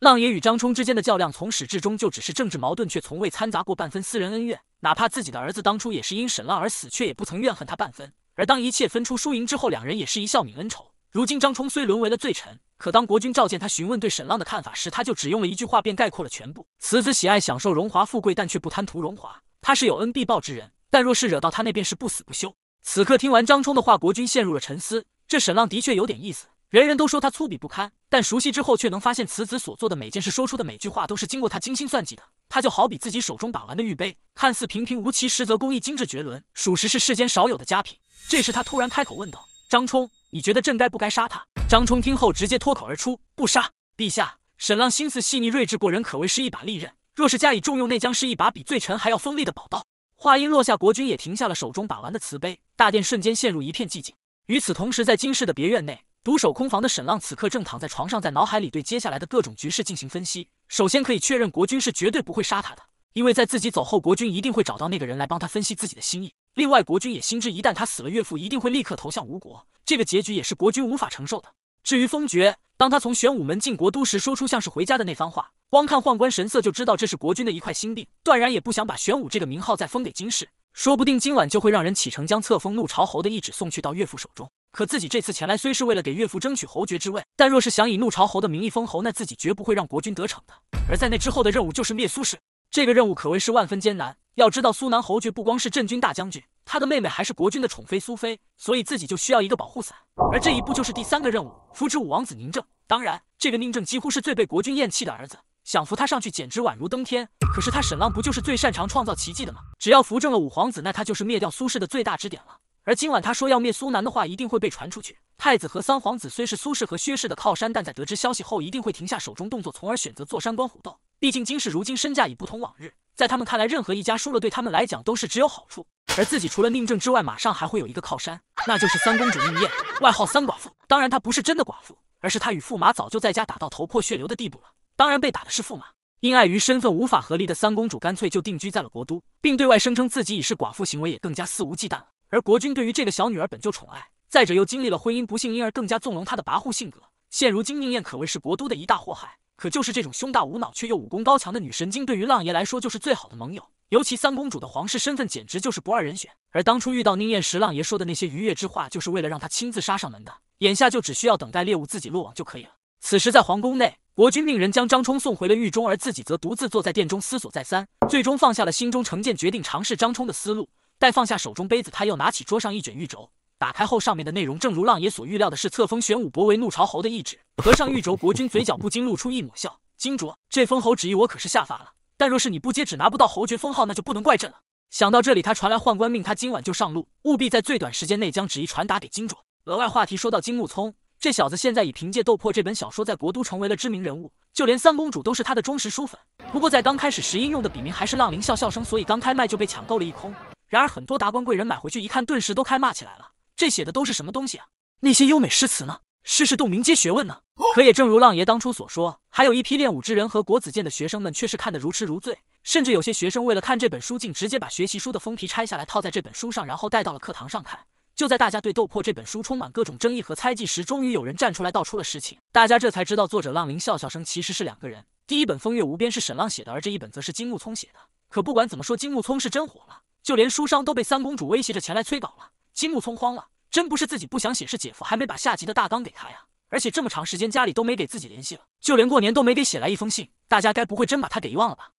浪爷与张冲之间的较量，从始至终就只是政治矛盾，却从未掺杂过半分私人恩怨。哪怕自己的儿子当初也是因沈浪而死，却也不曾怨恨他半分。而当一切分出输赢之后，两人也是一笑泯恩仇。如今张冲虽沦为了罪臣，可当国君召见他询问对沈浪的看法时，他就只用了一句话便概括了全部：此子喜爱享受荣华富贵，但却不贪图荣华。他是有恩必报之人，但若是惹到他，那便是不死不休。此刻听完张冲的话，国君陷入了沉思：这沈浪的确有点意思。人人都说他粗鄙不堪。但熟悉之后，却能发现此子所做的每件事，说出的每句话，都是经过他精心算计的。他就好比自己手中把玩的玉杯，看似平平无奇，实则工艺精致绝伦，属实是世间少有的佳品。这时，他突然开口问道：“张冲，你觉得朕该不该杀他？”张冲听后，直接脱口而出：“不杀，陛下。”沈浪心思细腻，睿智过人，可谓是一把利刃。若是加以重用，那将是一把比罪臣还要锋利的宝刀。话音落下，国君也停下了手中把玩的瓷杯，大殿瞬间陷入一片寂静。与此同时，在京氏的别院内。独守空房的沈浪此刻正躺在床上，在脑海里对接下来的各种局势进行分析。首先可以确认，国君是绝对不会杀他的，因为在自己走后，国君一定会找到那个人来帮他分析自己的心意。另外，国君也心知，一旦他死了，岳父一定会立刻投向吴国，这个结局也是国君无法承受的。至于封爵，当他从玄武门进国都时，说出像是回家的那番话，光看宦官神色就知道这是国君的一块心病，断然也不想把玄武这个名号再封给金氏，说不定今晚就会让人启程将册封怒朝侯的懿旨送去到岳父手中。可自己这次前来虽是为了给岳父争取侯爵之位，但若是想以怒朝侯的名义封侯，那自己绝不会让国君得逞的。而在那之后的任务就是灭苏氏，这个任务可谓是万分艰难。要知道苏南侯爵不光是镇军大将军，他的妹妹还是国君的宠妃苏妃，所以自己就需要一个保护伞。而这一步就是第三个任务，扶植五王子宁正。当然，这个宁正几乎是最被国君厌弃的儿子，想扶他上去简直宛如登天。可是他沈浪不就是最擅长创造奇迹的吗？只要扶正了五皇子，那他就是灭掉苏氏的最大支点了。而今晚他说要灭苏南的话，一定会被传出去。太子和三皇子虽是苏氏和薛氏的靠山，但在得知消息后，一定会停下手中动作，从而选择坐山观虎斗。毕竟今世如今身价已不同往日，在他们看来，任何一家输了，对他们来讲都是只有好处。而自己除了宁正之外，马上还会有一个靠山，那就是三公主宁燕，外号三寡妇。当然，她不是真的寡妇，而是她与驸马早就在家打到头破血流的地步了。当然，被打的是驸马。因碍于身份无法合离的三公主，干脆就定居在了国都，并对外声称自己已是寡妇，行为也更加肆无忌惮了。而国君对于这个小女儿本就宠爱，再者又经历了婚姻不幸，因而更加纵容她的跋扈性格。现如今宁燕可谓是国都的一大祸害，可就是这种胸大无脑却又武功高强的女神经，对于浪爷来说就是最好的盟友。尤其三公主的皇室身份，简直就是不二人选。而当初遇到宁燕时，浪爷说的那些愉悦之话，就是为了让她亲自杀上门的。眼下就只需要等待猎物自己落网就可以了。此时在皇宫内，国君命人将张冲送回了狱中，而自己则独自坐在殿中思索再三，最终放下了心中成见，决定尝试张冲的思路。待放下手中杯子，他又拿起桌上一卷玉轴，打开后上面的内容正如浪爷所预料的，是册封玄武伯为怒朝侯的懿旨。合上玉轴，国君嘴角不禁露出一抹笑。金卓，这封侯旨意我可是下发了，但若是你不接旨，拿不到侯爵封号，那就不能怪朕了。想到这里，他传来宦官命他今晚就上路，务必在最短时间内将旨意传达给金卓。额外话题说到金木聪这小子，现在已凭借《斗破》这本小说在国都成为了知名人物，就连三公主都是他的忠实书粉。不过在刚开始时，应用的笔名还是浪灵笑笑声，所以刚开卖就被抢购了一空。然而，很多达官贵人买回去一看，顿时都开骂起来了。这写的都是什么东西啊？那些优美诗词呢？世事洞明皆学问呢？可也正如浪爷当初所说，还有一批练武之人和国子监的学生们却是看得如痴如醉，甚至有些学生为了看这本书，竟直接把学习书的封皮拆下来套在这本书上，然后带到了课堂上看。就在大家对《斗破》这本书充满各种争议和猜忌时，终于有人站出来道出了实情，大家这才知道，作者浪林笑笑声其实是两个人。第一本《风月无边》是沈浪写的，而这一本则是金木聪写的。可不管怎么说，金木聪是真火了。就连书商都被三公主威胁着前来催稿了，金木聪慌了，真不是自己不想写，是姐夫还没把下集的大纲给他呀。而且这么长时间家里都没给自己联系了，就连过年都没给写来一封信，大家该不会真把他给遗忘了吧？